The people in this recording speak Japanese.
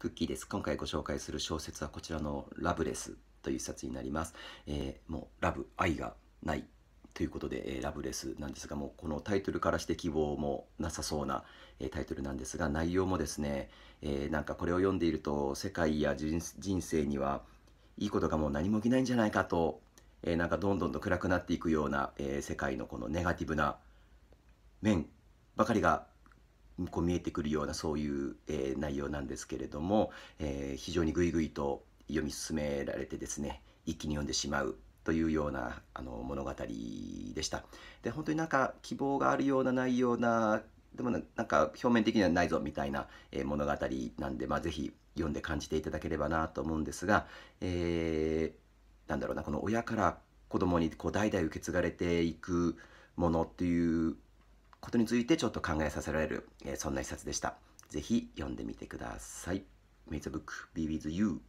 クッキーです。今回ご紹介する小説はこちらのラブレスという冊になります。えー、もうラブ、愛がないということで、えー、ラブレスなんですが、もうこのタイトルからして希望もなさそうな、えー、タイトルなんですが、内容もですね、えー、なんかこれを読んでいると、世界や人生にはいいことがもう何も起きないんじゃないかと、えー、なんかどんどんと暗くなっていくような、えー、世界のこのネガティブな面ばかりがこう見えてくるようなそういう、え内容なんですけれども、え非常にぐいぐいと読み進められてですね一気に読んでしまうというようなあの物語でした。で本当になんか希望があるような内容なでもなんか表面的にはないぞみたいな、え物語なんで、まあ、ぜひ読んで感じていただければなと思うんですが、えー、なんだろうなこの親から子供にこう代々受け継がれていくものっていうことについてちょっと考えさせられる、えー、そんな一冊でした。ぜひ読んでみてください。メイザブック b ビ s You